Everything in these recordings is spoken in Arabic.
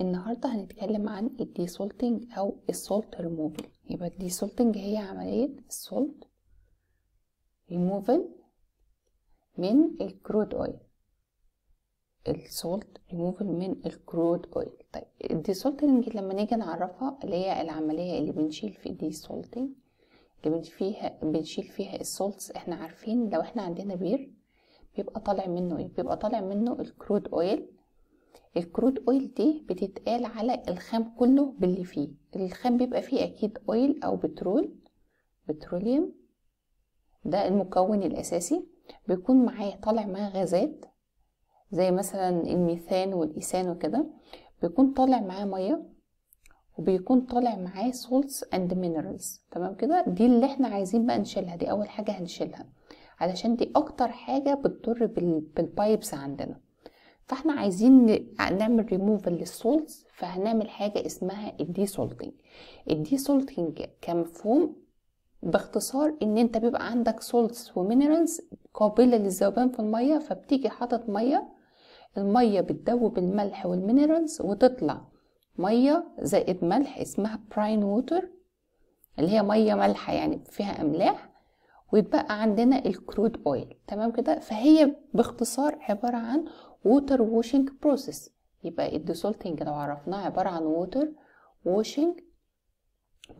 النهاردة هنتكلم عن الديسولتنج أو السولت ريموفل يبقى الديسولتنج هي عملية السولت ريموفل من الكرود اويل السولت ريموفل من الكرود اويل طيب الديسولتنج لما نيجي نعرفها اللي هي العملية اللي بنشيل في الديسولتنج اللي فيها بنشيل فيها السولتس احنا عارفين لو احنا عندنا بير بيبقى طالع منه ايه بيبقى طالع منه الكرود اويل الكروت اويل دي بتتقال على الخام كله باللي فيه الخام بيبقى فيه اكيد اويل او بترول بتروليوم ده المكون الاساسي بيكون معاه طالع معاه غازات زي مثلا الميثان والايثان وكده بيكون طالع معاه ميه وبيكون طالع معاه سولتس اند مينرالز تمام كده دي اللي احنا عايزين بقى نشيلها دي اول حاجه هنشيلها علشان دي اكتر حاجه بتضر بالبايبس عندنا فاحنا عايزين نعمل ريموفال للسولتس فهنعمل حاجة اسمها الدي سولتنج الدي سولتنج كمفهوم باختصار ان انت بيبقى عندك سولتس ومينرالز قابلة للذوبان في المية فبتيجي حاطط مية المية بتدوب الملح والمينرالز وتطلع مية زائد ملح اسمها براين ووتر اللي هي مية مالحة يعني فيها أملاح ويتبقى عندنا الكرود اويل تمام كده فهي باختصار عبارة عن water washing process يبقى الديسولتنج لو عرفناه عبارة عن water washing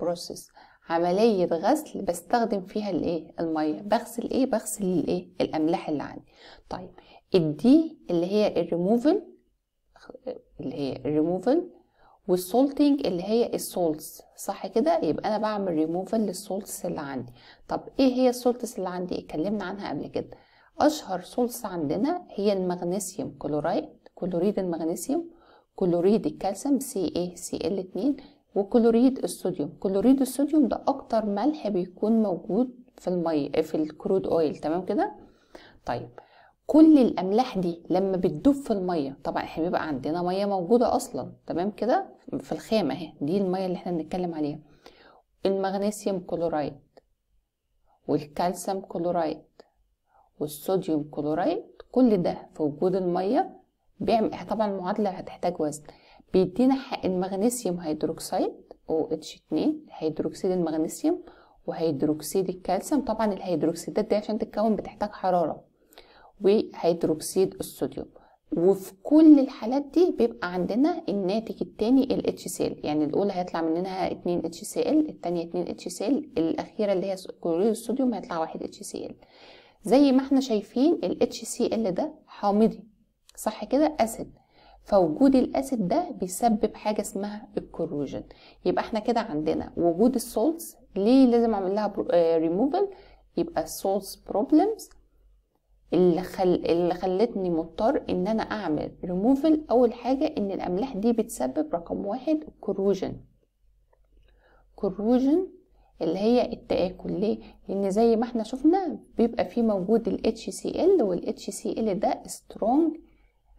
process عملية غسل بستخدم فيها الايه المية بغسل ايه بغسل الايه الاملاح اللي عندي طيب الدي اللي هي الريموفل اللي هي الريموفل والسولتنج اللي هي السولتس صح كده يبقى انا بعمل ريموفل للسولتس اللي عندي طب ايه هي السولتس اللي عندي اتكلمنا عنها قبل كده أشهر صلصة عندنا هي المغنيسيوم كلورايد كلوريد المغنيسيوم كلوريد الكالسيوم CaCl2 وكلوريد الصوديوم كلوريد الصوديوم ده أكتر ملح بيكون موجود في المية في الكرود أويل تمام كده طيب كل الاملاح دي لما بتدوب في الميه طبعا احنا بيبقى عندنا ميه موجوده اصلا تمام كده في الخامه اهي دي الميه اللي احنا بنتكلم عليها المغنيسيوم كلورايد والكالسيوم كلورايد والصوديوم كلورايد كل ده في وجود الميه بيعمل طبعا المعادله هتحتاج وزن بيدينا المغنيسيوم هيدروكسيد اتش 2 هيدروكسيد المغنيسيوم وهيدروكسيد الكالسيوم طبعا الهيدروكسيدات دي عشان تتكون بتحتاج حراره وهيدروكسيد الصوديوم وفي كل الحالات دي بيبقى عندنا الناتج التاني ال HCl يعني الاولى هيطلع منها 2 HCl التانية 2 HCl الاخيره اللي هي كلوريد الصوديوم هيطلع 1 HCl زي ما احنا شايفين ال HCl ده حامضي صح كده أسيد فوجود الأسيد ده بيسبب حاجة اسمها الكوروجن يبقى احنا كده عندنا وجود السولتس ليه لازم أعمل لها ريموفل آه، يبقى السولتس بروبلمز اللي, خل... اللي خلتني مضطر ان انا اعمل ريموفل اول حاجة ان الاملاح دي بتسبب رقم واحد الكوروجن كوروجن اللي هي التآكل ليه؟ لأن زي ما احنا شفنا بيبقى فيه موجود ال HCl وال HCl ده strong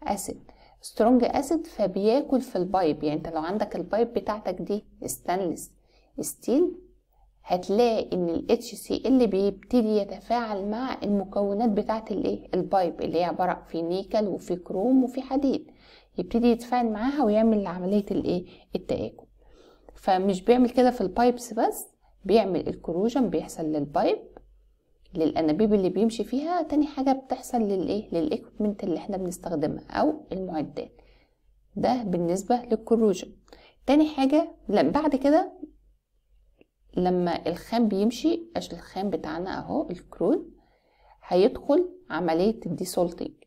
acid سترونج اسيد فبياكل في البايب يعني انت لو عندك البايب بتاعتك دي ستانلس ستيل هتلاقي ان ال HCl بيبتدي يتفاعل مع المكونات بتاعه الايه البايب اللي هي عباره في نيكل وفي كروم وفي حديد يبتدي يتفاعل معاها ويعمل عمليه الايه التآكل فمش بيعمل كده في البايبس بس بيعمل الكروجن بيحصل للبايب للانابيب اللي بيمشي فيها تاني حاجه بتحصل للايه للايكوبمنت اللي احنا بنستخدمها او المعدات ده بالنسبه للكروجن تاني حاجه لا بعد كده لما الخام بيمشي الخام بتاعنا اهو الكرود هيدخل عمليه الديسولتنج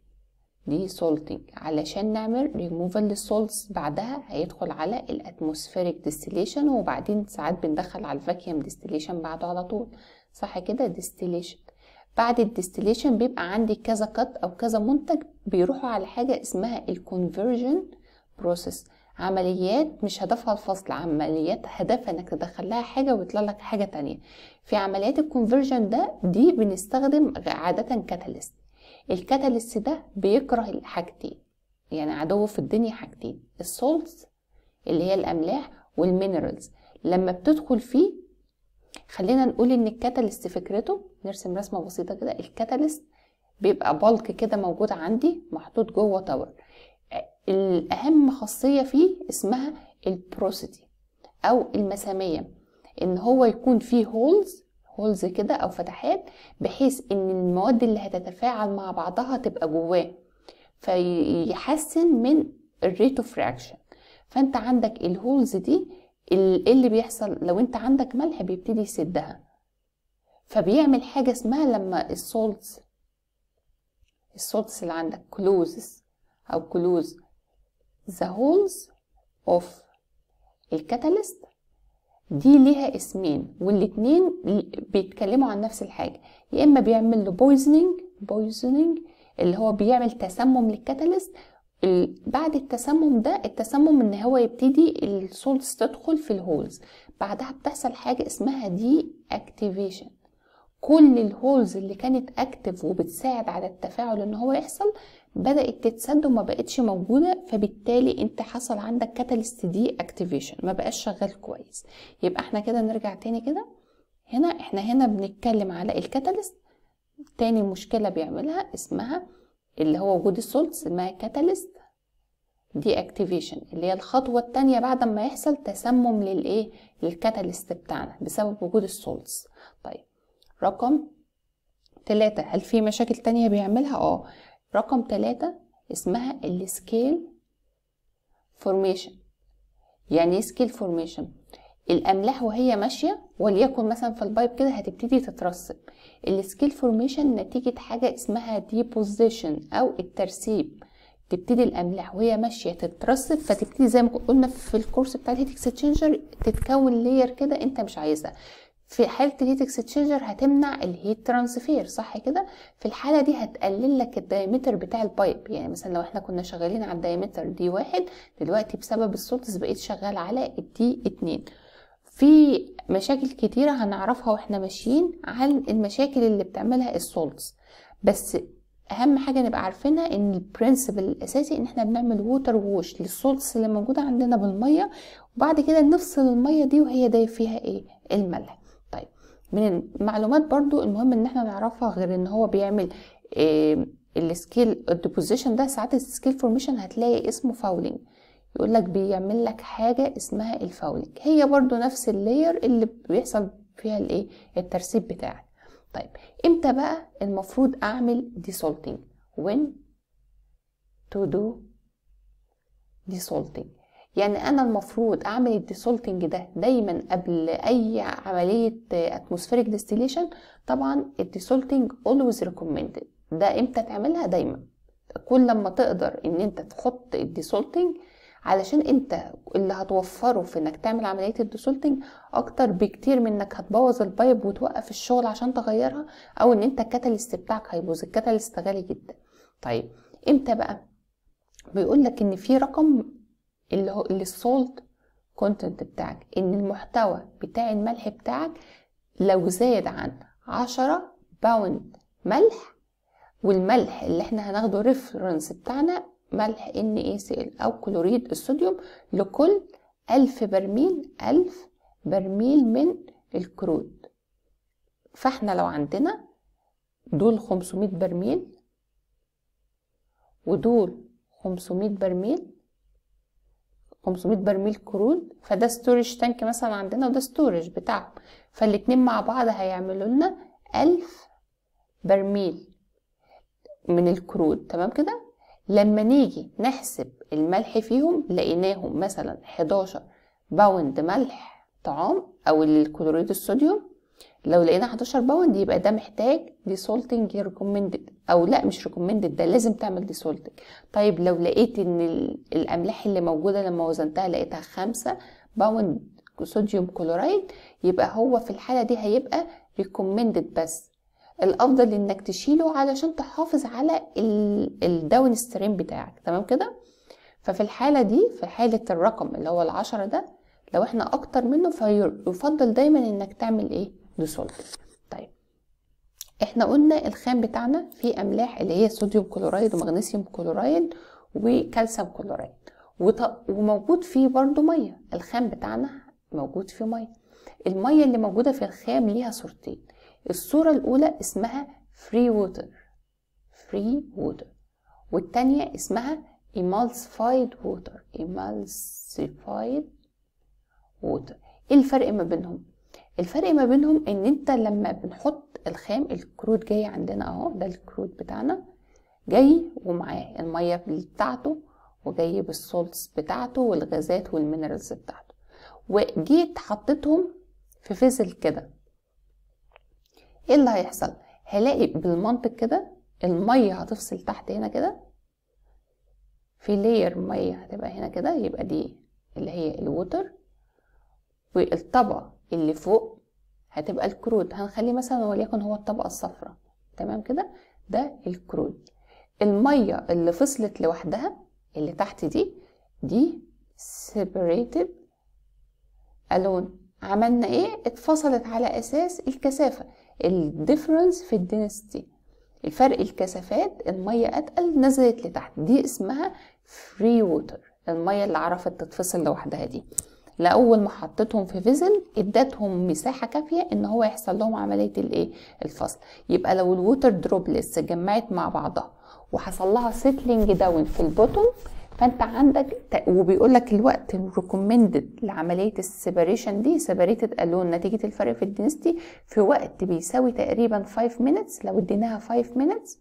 دي سولتنج علشان نعمل ريموفال للسولتس بعدها هيدخل على الاتموسفيريك ديستيليشن وبعدين ساعات بندخل على الفاكيوم ديستيليشن بعده على طول صح كده ديستيليشن بعد الديستيليشن بيبقى عندي كذا قط او كذا منتج بيروحوا على حاجه اسمها الكونفرجن بروسيس عمليات مش هدفها الفصل عمليات هدفها انك تدخل لها حاجه ويطلع لك حاجه تانية في عمليات الكونفرجن ده دي بنستخدم عاده كاتاليست الكاتاليست ده بيكره الحاجتين يعني عدوه في الدنيا حاجتين السولتس اللي هي الاملاح والمينرالز لما بتدخل فيه خلينا نقول ان الكاتاليست فكرته نرسم رسمه بسيطه كده الكاتاليست بيبقى بلك كده موجود عندي محطوط جوه تاور الاهم خاصيه فيه اسمها البروسيتي او المساميه ان هو يكون فيه هولز هولز كده او فتحات بحيث ان المواد اللي هتتفاعل مع بعضها تبقى جواه فيحسن من الريت اوف رياكشن فانت عندك الهولز دي إيه اللي بيحصل لو انت عندك ملح بيبتدي يسدها فبيعمل حاجه اسمها لما السولتس السولتس اللي عندك كلوزز او كلوز ذا هولز اوف الكاتاليست دي ليها اسمين والاتنين بيتكلموا عن نفس الحاجة يا إما بيعمل له بويزنينج بويزنينج اللي هو بيعمل تسمم للكاتاليست بعد التسمم ده التسمم ان هو يبتدي السولز تدخل في الهولز بعدها بتحصل حاجة اسمها دي اكتيفيشن كل الهولز اللي كانت اكتف وبتساعد على التفاعل ان هو يحصل بدات تتسد وما بقتش موجوده فبالتالي انت حصل عندك كاتاليست دي اكتيفيشن ما بقاش شغال كويس يبقى احنا كده نرجع تاني كده هنا احنا هنا بنتكلم على الكاتاليست تاني مشكله بيعملها اسمها اللي هو وجود السولت اسمها كاتاليست دي اكتيفيشن اللي هي الخطوه الثانيه بعد ما يحصل تسمم للايه للكاتاليست بتاعنا بسبب وجود السولتس طيب رقم ثلاثة هل في مشاكل تانية بيعملها اه رقم تلاتة اسمها السكيل فورميشن يعني ايه سكيل فورميشن الاملاح وهي ماشيه وليكن مثلا في البايب كده هتبتدي تترسب السكيل فورميشن نتيجه حاجه اسمها ديبوزيشن او الترسيب تبتدي الاملاح وهي ماشيه تترسب فتبتدي زي ما قلنا في الكورس بتاع الهيت اكسشينجر تتكون لير كده انت مش عايزها في حالة الهيت اكستشينجر هتمنع الهيت ترانسفير صح كده في الحالة دي هتقلل لك الدايمتر بتاع البايب يعني مثلا لو احنا كنا شغالين على الدايمتر دي واحد دلوقتي بسبب السولتس بقيت شغال على الدي اتنين في مشاكل كتيرة هنعرفها واحنا ماشيين عن المشاكل اللي بتعملها السولتس بس اهم حاجه نبقى عارفينها ان البرنسبل الاساسي ان احنا بنعمل ووتر ووش للصلص اللي موجوده عندنا بالميه وبعد كده نفصل الميه دي وهي دايب فيها ايه الملح من المعلومات برضو المهم ان احنا نعرفها غير ان هو بيعمل السكيل الديبوزيشن ده ساعات السكيل فورميشن هتلاقي اسمه فاولينج يقول لك بيعمل لك حاجه اسمها الفاولينج هي برضو نفس اللاير اللي بيحصل فيها الايه الترسيب بتاعك طيب امتى بقى المفروض اعمل ديسولتنج تو دو دي desalting يعني انا المفروض اعمل الديسولتنج ده دايما قبل اي عمليه اتموسفيريك ديستيليشن طبعا الديسولتنج اولويز ريكومندد ده امتى تعملها دايما كل لما تقدر ان انت تحط الديسولتنج علشان انت اللي هتوفره في انك تعمل عملية الديسولتنج اكتر بكتير من انك هتبوظ البايب وتوقف الشغل عشان تغيرها او ان انت الكاتاليست بتاعك هيبوظ الكاتاليست غالي جدا طيب امتى بقى بيقول لك ان في رقم اللي هو اللي السولت كونتنت بتاعك ان المحتوى بتاع الملح بتاعك لو زاد عن عشرة باوند ملح والملح اللي احنا هناخده ريفرنس بتاعنا ملح ان ال او كلوريد الصوديوم لكل ألف برميل ألف برميل من الكرود فاحنا لو عندنا دول 500 برميل ودول 500 برميل 500 برميل كرود فده ستورج تانك مثلا عندنا وده ستورج بتاعهم فالاتنين مع بعض هيعملوا لنا 1000 برميل من الكرود تمام كده لما نيجي نحسب الملح فيهم لقيناهم مثلا 11 باوند ملح طعام او الكلوريد الصوديوم لو لقينا 11 باوند يبقى ده محتاج ديسولتنج ريكومندد او لا مش ريكومندد ده لازم تعمل ديسولتنج طيب لو لقيت ان الاملاح اللي موجوده لما وزنتها لقيتها 5 باوند صوديوم كلورايد يبقى هو في الحاله دي هيبقى ريكومندد بس الافضل انك تشيله علشان تحافظ على الداون ستريم بتاعك تمام كده ففي الحاله دي في حاله الرقم اللي هو العشرة ده لو احنا اكتر منه فيفضل دايما انك تعمل ايه ديسولف طيب احنا قلنا الخام بتاعنا فيه املاح اللي هي صوديوم كلورايد ومغنيسيوم كلورايد وكالسيوم كلورايد وموجود فيه برضو ميه الخام بتاعنا موجود فيه ميه الميه اللي موجوده في الخام ليها صورتين الصوره الاولى اسمها فري ووتر فري ووتر والتانية اسمها emulsified water emulsified water ايه الفرق ما بينهم الفرق ما بينهم ان انت لما بنحط الخام الكرود جاي عندنا اهو ده الكرود بتاعنا جاي ومعاه الميه بتاعته وجاي بالسولتس بتاعته والغازات والمينرالز بتاعته وجيت حطيتهم في فيزل كده ايه اللي هيحصل هلاقي بالمنطق كده الميه هتفصل تحت هنا كده في لير ميه هتبقى هنا كده يبقى دي اللي هي الوتر والطبقه اللي فوق هتبقى الكرود هنخليه مثلا وليكن هو الطبقة الصفراء تمام كده ده الكرود المية اللي فصلت لوحدها اللي تحت دي دي separated الون عملنا ايه اتفصلت على اساس الكثافه الديفرنس في الدنسيتي الفرق الكثافات الميه اتقل نزلت لتحت دي اسمها فري ووتر الميه اللي عرفت تتفصل لوحدها دي لأول ما حطيتهم في فيزل ادتهم مساحة كافية ان هو يحصل لهم عملية الايه الفصل يبقى لو الووتر دروبلتس اتجمعت مع بعضها وحصل لها سيتلينج داون في البوتوم فانت عندك وبيقول لك الوقت ريكومندد لعمليه السيبريشن دي سيبريتد الون نتيجه الفرق في الدنستي في وقت بيساوي تقريبا 5 مينتس لو اديناها 5 مينتس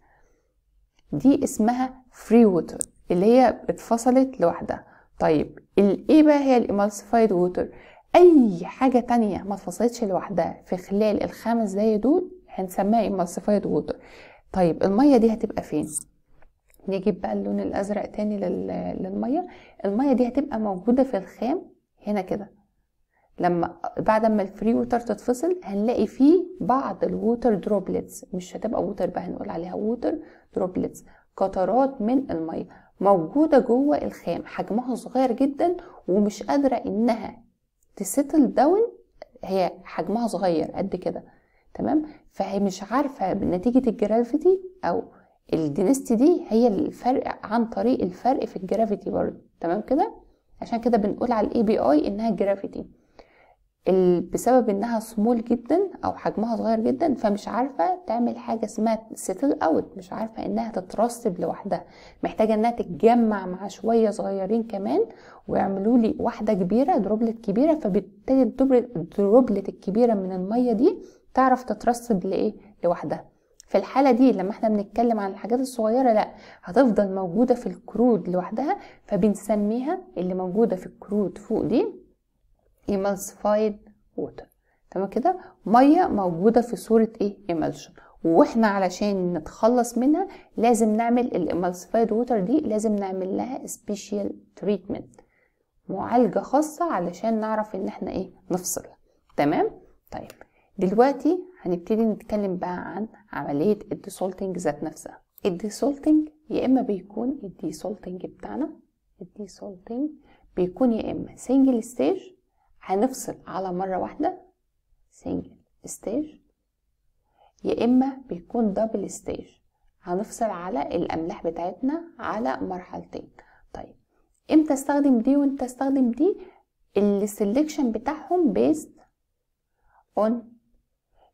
دي اسمها فري ووتر اللي هي اتفصلت لوحدها طيب الايه بقى هي الامالسيفايد ووتر اي حاجه تانية ما اتفصلتش لوحدها في خلال الخمس دقايق دول هنسميها امالسيفايد ووتر طيب الميه دي هتبقى فين نجيب بقى اللون الازرق تاني للميه الميه دي هتبقى موجوده في الخام هنا كده لما بعد ما الفري ووتر تتفصل هنلاقي فيه بعض الووتر دروبلتس مش هتبقى ووتر بقى هنقول عليها ووتر دروبلتس قطرات من الميه موجودة جوه الخام حجمها صغير جدا ومش قادرة انها تستل داون هي حجمها صغير قد كده تمام فهي مش عارفة نتيجة الجرافيتي او الدينستي دي هي الفرق عن طريق الفرق في الجرافيتي برضه تمام كده عشان كده بنقول على الاي بي اي انها جرافيتي بسبب انها سمول جدا او حجمها صغير جدا فمش عارفه تعمل حاجه اسمها ستل اوت مش عارفه انها تترسب لوحدها محتاجه انها تتجمع مع شويه صغيرين كمان ويعملوا لي واحده كبيره دروبلت كبيره فبالتالي الدروبلت الكبيره من الميه دي تعرف تترسب لايه لوحدها في الحالة دي لما احنا بنتكلم عن الحاجات الصغيرة لا هتفضل موجودة في الكرود لوحدها فبنسميها اللي موجودة في الكرود فوق دي emulsified water تمام كده ميه موجوده في صوره ايه emulsion واحنا علشان نتخلص منها لازم نعمل الامالسيفايد ووتر دي لازم نعمل لها سبيشال تريتمنت معالجه خاصه علشان نعرف ان احنا ايه نفصلها تمام طيب دلوقتي هنبتدي نتكلم بقى عن عمليه الديسولتنج ذات نفسها الديسولتنج يا اما بيكون الديسولتنج بتاعنا الديسولتنج بيكون يا اما سنجل ستيج هنفصل على مرة واحدة سنجل ستيج يا إما بيكون دبل ستيج هنفصل على الأملاح بتاعتنا على مرحلتين طيب امتى استخدم دي وامتى استخدم دي السلكشن بتاعهم بيست اون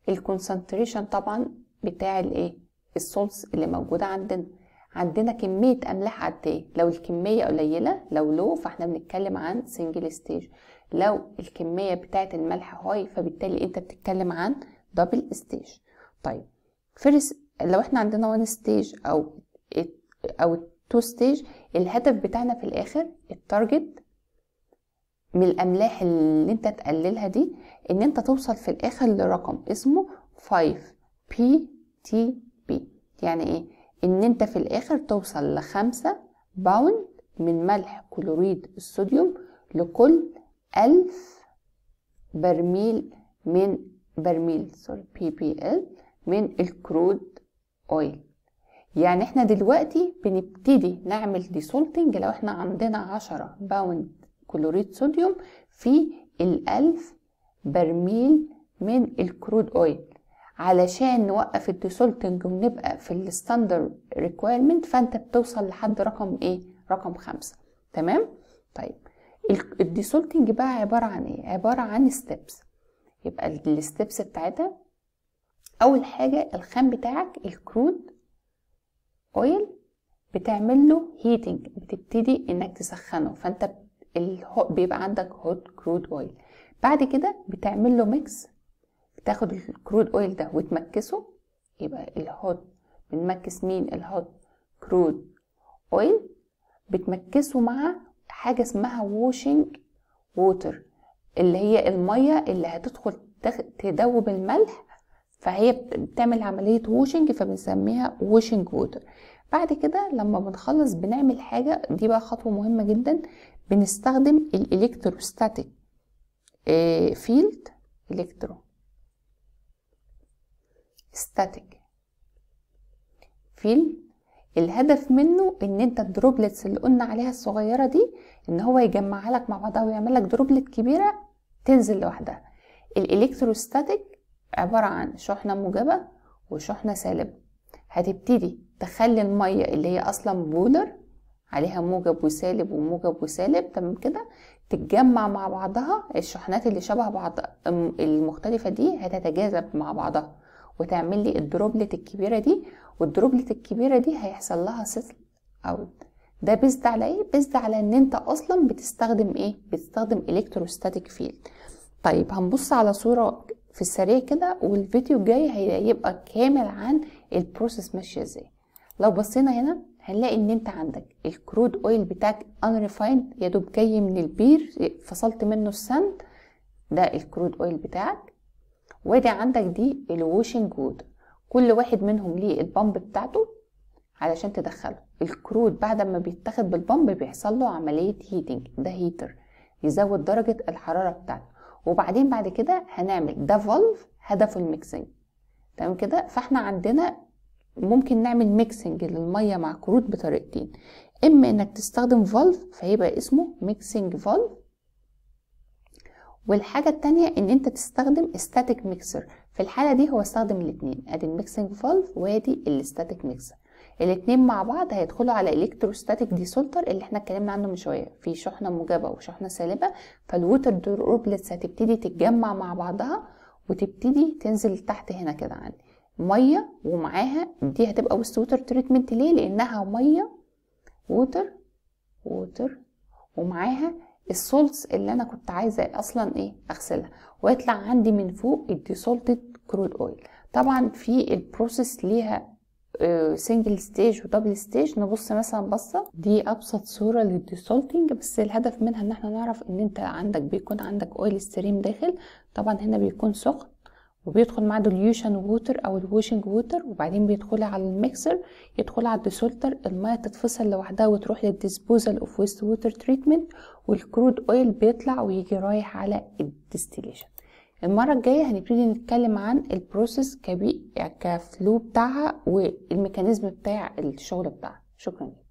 الكونسنتريشن طبعا بتاع الايه الصلص اللي موجودة عندنا عندنا كمية أملاح قد إيه لو الكمية قليلة لو لو فإحنا بنتكلم عن سنجل ستيج لو الكمية بتاعة الملح هاي فبالتالي أنت بتتكلم عن دبل ستيج طيب فرس لو إحنا عندنا وان ستيج أو أو تو ستيج الهدف بتاعنا في الآخر التارجت من الأملاح اللي أنت تقللها دي إن أنت توصل في الآخر لرقم اسمه 5 بي تي بي يعني إيه ان انت في الاخر توصل لخمسة باوند من ملح كلوريد الصوديوم لكل ألف برميل من برميل سوري بي بي ال من الكرود اويل يعني احنا دلوقتي بنبتدي نعمل ديسولتنج لو احنا عندنا عشرة باوند كلوريد صوديوم في الألف برميل من الكرود اويل علشان نوقف الديسولتنج ونبقى في الستاندرد ريكويرمنت فانت بتوصل لحد رقم ايه رقم خمسة تمام طيب الديسولتنج بقى عبارة عن ايه عبارة عن ستيبس يبقى الستيبس بتاعتها اول حاجة الخام بتاعك الكرود اويل بتعمل له هيتنج بتبتدي انك تسخنه فانت بيبقى عندك هوت كرود اويل بعد كده بتعمل له ميكس تاخد الكرود اويل ده وتمكسه يبقى الهوت بنمكس مين الهوت كرود اويل بتمكسه مع حاجة اسمها ووشنج ووتر اللي هي المية اللي هتدخل تدوب الملح فهي بتعمل عملية ووشنج فبنسميها ووشنج ووتر بعد كده لما بنخلص بنعمل حاجة دي بقى خطوة مهمة جدا بنستخدم الالكتروستاتيك فيلد الكترو static فيلم الهدف منه ان انت الدروبلتس اللي قلنا عليها الصغيره دي ان هو يجمعها لك مع بعضها ويعمل لك دروبلت كبيره تنزل لوحدها الالكتروستاتيك عباره عن شحنه موجبه وشحنه سالبه هتبتدي تخلي الميه اللي هي اصلا بولر عليها موجب وسالب وموجب وسالب تمام كده تتجمع مع بعضها الشحنات اللي شبه بعض المختلفه دي هتتجاذب مع بعضها وتعمل لي الدروبلت الكبيره دي والدروبلت الكبيره دي هيحصل لها سيتل اوت ده بيزد على ايه بيزد على ان انت اصلا بتستخدم ايه بتستخدم الكتروستاتيك فيلد طيب هنبص على صوره في السريع كده والفيديو الجاي هيبقى كامل عن البروسيس ماشيه ازاي لو بصينا هنا هنلاقي ان انت عندك الكرود اويل بتاعك انريفايند يا دوب جاي من البير فصلت منه السند ده الكرود اويل بتاعك وادي عندك دي الواشنج كود كل واحد منهم ليه البامب بتاعته علشان تدخله الكرود بعد ما بيتاخد بالبامب بيحصل له عملية هيتنج ده هيتر يزود درجة الحرارة بتاعته وبعدين بعد كده هنعمل ده فالف هدفه الميكسنج تمام كده فاحنا عندنا ممكن نعمل ميكسنج للمية مع كروت بطريقتين اما انك تستخدم فالف فهيبقى اسمه ميكسنج فالف والحاجة التانية ان انت تستخدم static mixer في الحالة دي هو استخدم الاتنين ادي الميكسنج فالف وادي الستاتيك ميكسر الاتنين مع بعض هيدخلوا على الكتروستاتيك دي سولتر اللي احنا اتكلمنا عنه من شويه في شحنه موجبه وشحنه سالبه فالووتر دروبلتس هتبتدي تتجمع مع بعضها وتبتدي تنزل تحت هنا كده عندي ميه ومعاها دي هتبقى وست ووتر تريتمنت ليه لانها ميه ووتر ووتر ومعاها السولتس اللي انا كنت عايزه اصلا ايه اغسلها ويطلع عندي من فوق الديسولتد كرود اويل طبعا في البروسيس ليها سنجل ستيج ودبل ستيج نبص مثلا بصه دي ابسط صوره للديسولتنج بس الهدف منها ان احنا نعرف ان انت عندك بيكون عندك اويل ستريم داخل طبعا هنا بيكون سخن وبيدخل مع دوليوشن ووتر او الووشنج ووتر وبعدين بيدخل على الميكسر يدخل على الديسولتر الميه تتفصل لوحدها وتروح للديسبوزال اوف ويست ووتر تريتمنت والكرود اويل بيطلع ويجي رايح على الديستيليشن المرة الجاية هنبتدي نتكلم عن البروسيس كبي كفلو بتاعها والميكانيزم بتاع الشغل بتاعها شكرا